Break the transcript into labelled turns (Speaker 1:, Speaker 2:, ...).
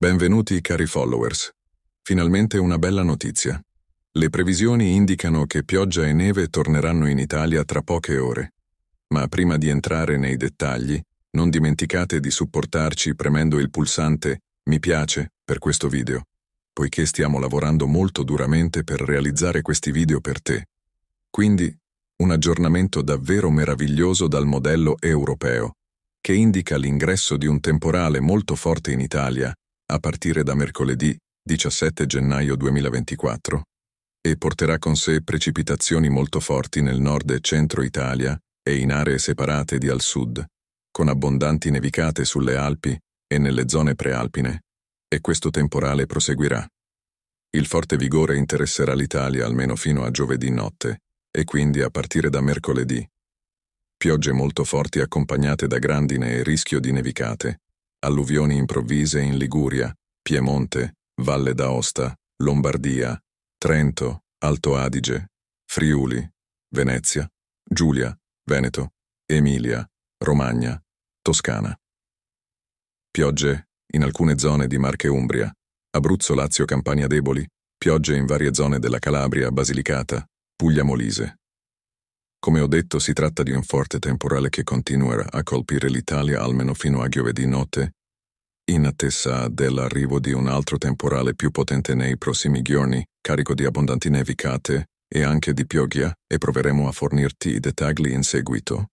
Speaker 1: Benvenuti cari followers. Finalmente una bella notizia. Le previsioni indicano che pioggia e neve torneranno in Italia tra poche ore. Ma prima di entrare nei dettagli, non dimenticate di supportarci premendo il pulsante Mi piace per questo video, poiché stiamo lavorando molto duramente per realizzare questi video per te. Quindi, un aggiornamento davvero meraviglioso dal modello europeo, che indica l'ingresso di un temporale molto forte in Italia a partire da mercoledì 17 gennaio 2024 e porterà con sé precipitazioni molto forti nel nord e centro Italia e in aree separate di al sud, con abbondanti nevicate sulle Alpi e nelle zone prealpine, e questo temporale proseguirà. Il forte vigore interesserà l'Italia almeno fino a giovedì notte, e quindi a partire da mercoledì. Piogge molto forti accompagnate da grandine e rischio di nevicate, alluvioni improvvise in Liguria, Piemonte, Valle d'Aosta, Lombardia, Trento, Alto Adige, Friuli, Venezia, Giulia, Veneto, Emilia, Romagna, Toscana. Piogge in alcune zone di Marche Umbria, Abruzzo, Lazio, Campania deboli, piogge in varie zone della Calabria, Basilicata, Puglia Molise. Come ho detto, si tratta di un forte temporale che continuerà a colpire l'Italia almeno fino a giovedì notte in attesa dell'arrivo di un altro temporale più potente nei prossimi giorni, carico di abbondanti nevicate e anche di pioggia, e proveremo a fornirti i dettagli in seguito.